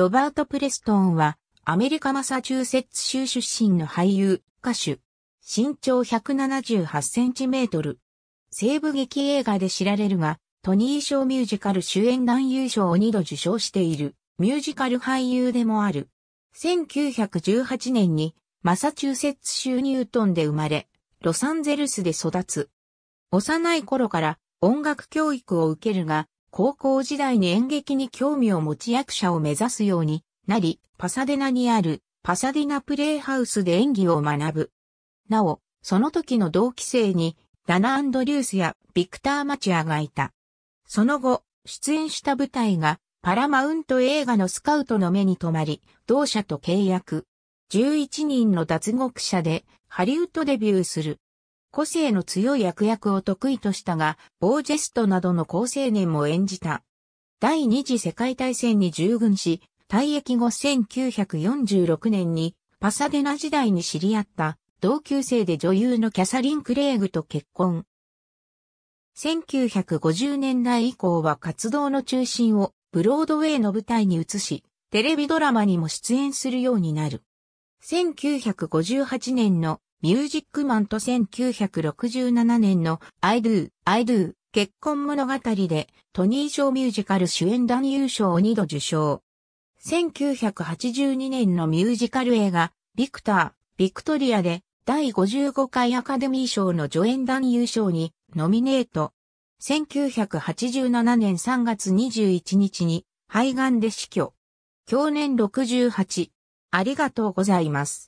ロバート・プレストンは、アメリカマサチューセッツ州出身の俳優、歌手。身長178センチメートル。西部劇映画で知られるが、トニー賞ミュージカル主演男優賞を2度受賞している、ミュージカル俳優でもある。1918年に、マサチューセッツ州ニュートンで生まれ、ロサンゼルスで育つ。幼い頃から音楽教育を受けるが、高校時代に演劇に興味を持ち役者を目指すようになり、パサデナにあるパサディナプレイハウスで演技を学ぶ。なお、その時の同期生にダナ・アンドリュースやビクター・マチュアがいた。その後、出演した舞台がパラマウント映画のスカウトの目に留まり、同社と契約。11人の脱獄者でハリウッドデビューする。個性の強い悪役を得意としたが、ボージェストなどの好青年も演じた。第二次世界大戦に従軍し、退役後1946年にパサデナ時代に知り合った同級生で女優のキャサリン・クレーグと結婚。1950年代以降は活動の中心をブロードウェイの舞台に移し、テレビドラマにも出演するようになる。1958年のミュージックマンと1967年の I Do, I Do 結婚物語でトニー賞ミュージカル主演男優賞を2度受賞。1982年のミュージカル映画ビクター、ビクトリアで第55回アカデミー賞の助演男優賞にノミネート。1987年3月21日に肺がんで死去。去年68。ありがとうございます。